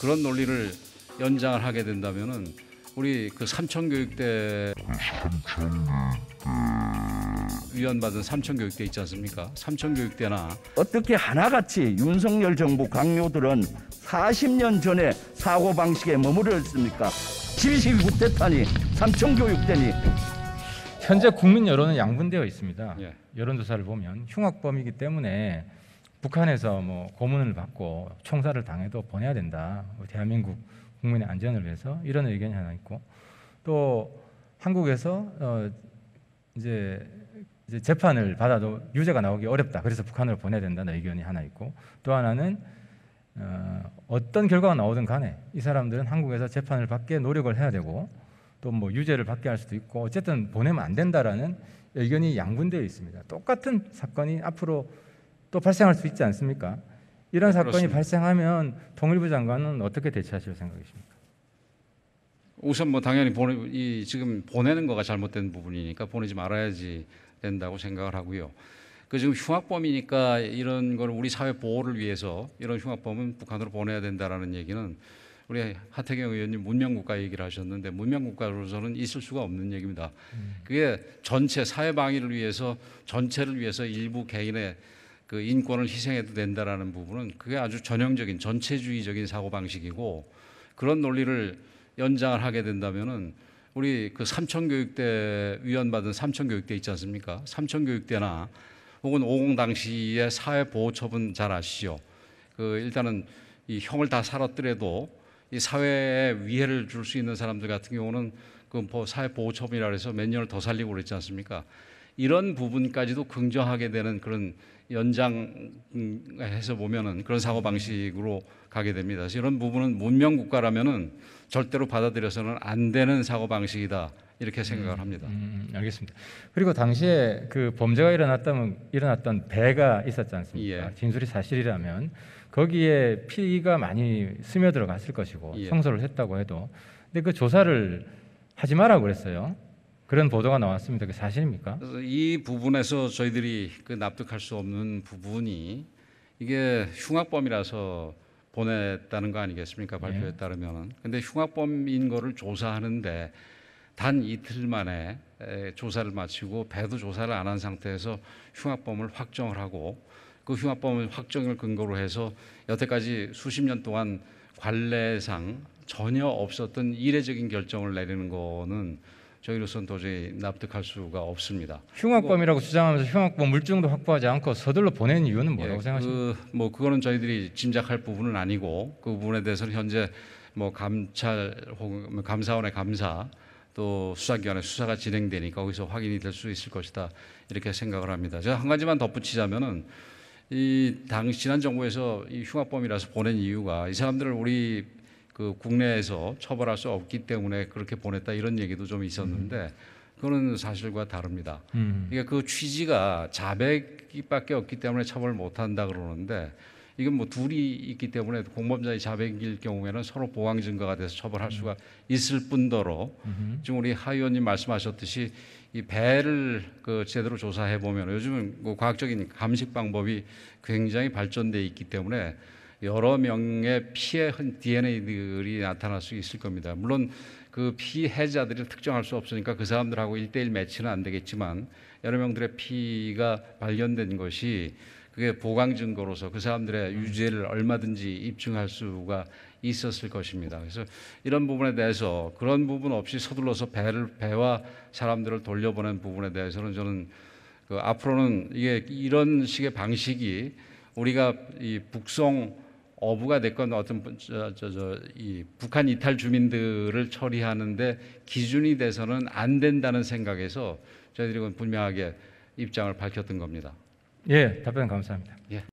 그런 논리를 연장을 하게 된다면은 우리 그 삼천교육대 위원받은 삼천교육대 있지 않습니까? 삼천교육대나 어떻게 하나같이 윤석열 정부 강요들은 40년 전에 사고방식에 머무르였습니까? 지식국대탄이 삼천교육대니 현재 국민 여론은 양분되어 있습니다. 예. 여론조사를 보면 흉악범이기 때문에 북한에서 뭐 고문을 받고 총살을 당해도 보내야 된다. 뭐 대한민국 국민의 안전을 위해서 이런 의견이 하나 있고 또 한국에서 어 이제 이제 재판을 받아도 유죄가 나오기 어렵다. 그래서 북한으로 보내야 된다는 의견이 하나 있고 또 하나는 어, 어떤 결과가 나오든 간에 이 사람들은 한국에서 재판을 받게 노력을 해야 되고 또 뭐 유죄를 받게 할 수도 있고 어쨌든 보내면 안 된다라는 의견이 양분되어 있습니다. 똑같은 사건이 앞으로 또 발생할 수 있지 않습니까? 이런 네, 사건이 그렇습니다. 발생하면 통일부 장관은 어떻게 대처하실 생각이십니까? 우선 뭐 당연히 보내, 이 지금 보내는 거가 잘못된 부분이니까 보내지 말아야지 된다고 생각을 하고요. 그 지금 흉악범이니까 이런 거 우리 사회 보호를 위해서 이런 흉악범은 북한으로 보내야 된다라는 얘기는 우리 하태경 의원님 문명국가 얘기를 하셨는데 문명국가로서는 있을 수가 없는 얘기입니다. 음. 그게 전체 사회 방위를 위해서 전체를 위해서 일부 개인의 그 인권을 희생해도 된다라는 부분은 그게 아주 전형적인 전체주의적인 사고 방식이고 그런 논리를 연장을 하게 된다면은 우리 그 삼천교육대 위원받은 삼천교육대 있지 않습니까? 삼천교육대나 혹은 오공 당시의 사회보호처분 잘 아시죠? 그 일단은 이 형을 다 살았더라도 이 사회에 위해를 줄 수 있는 사람들 같은 경우는 그 뭐 사회보호처분이라 해서 몇 년을 더 살리고 그랬지 않습니까? 이런 부분까지도 긍정하게 되는 그런 연장해서 보면은 그런 사고 방식으로 가게 됩니다. 그래서 이런 부분은 문명 국가라면은 절대로 받아들여서는 안 되는 사고 방식이다. 이렇게 생각을 음, 합니다. 음, 음, 알겠습니다. 그리고 당시에 그 범죄가 일어났다면 일어났던 배가 있었지 않습니까? 예. 진술이 사실이라면 거기에 피가 많이 스며들어갔을 것이고 예. 성소를 했다고 해도 근데 그 조사를 하지 마라 그랬어요. 그런 보도가 나왔습니다. 그 사실입니까? 이 부분에서 저희들이 그 납득할 수 없는 부분이 이게 흉악범이라서 보냈다는 거 아니겠습니까? 예. 발표에 네. 따르면은. 근데 흉악범인 거를 조사하는데 단 이틀 만에 조사를 마치고 배도 조사를 안 한 상태에서 흉악범을 확정을 하고 그 흉악범을 확정을 근거로 해서 여태까지 수십 년 동안 관례상 전혀 없었던 이례적인 결정을 내리는 거는 저희로서는 도저히 납득할 수가 없습니다. 흉악범이라고 주장하면서 흉악범 물증도 확보하지 않고 서둘러 보낸 이유는 뭐라고 예, 생각하십니까? 그, 뭐 그거는 저희들이 짐작할 부분은 아니고 그 부분에 대해서는 현재 뭐 감찰 혹은 뭐 감사원의 감사 또 수사기관의 수사가 진행되니까 거기서 확인이 될 수 있을 것이다 이렇게 생각을 합니다. 제가 한 가지만 덧붙이자면은 이 당시 지난 정부에서 이 흉악범이라서 보낸 이유가 이 사람들을 우리 그 국내에서 처벌할 수 없기 때문에 그렇게 보냈다 이런 얘기도 좀 있었는데 음. 그거는 사실과 다릅니다. 그러니까 그 취지가 자백밖에 없기 때문에 처벌 못한다 그러는데 이건 뭐 둘이 있기 때문에 공범자의 자백일 경우에는 서로 보강 증거가 돼서 처벌할 수가 음. 있을 뿐더러 지금 우리 하 의원님 말씀하셨듯이 이 배를 그 제대로 조사해 보면 요즘은 뭐 과학적인 감식 방법이 굉장히 발전돼 있기 때문에 여러 명의 피해 DNA들이 나타날 수 있을 겁니다. 물론 그 피해자들을 특정할 수 없으니까 그 사람들하고 일대일 매치는 안 되겠지만 여러 명들의 피가 발견된 것이 그게 보강 증거로서 그 사람들의 유죄를 얼마든지 입증할 수가 있었을 것입니다. 그래서 이런 부분에 대해서 그런 부분 없이 서둘러서 배를 배와 사람들을 돌려보낸 부분에 대해서는 저는 그 앞으로는 이게 이런 식의 방식이 우리가 이 북송 어부가 됐건 어떤 저저이 북한 이탈 주민들을 처리하는데 기준이 돼서는 안 된다는 생각에서 저희들이 분명하게 입장을 밝혔던 겁니다. 예, 답변 감사합니다. 예.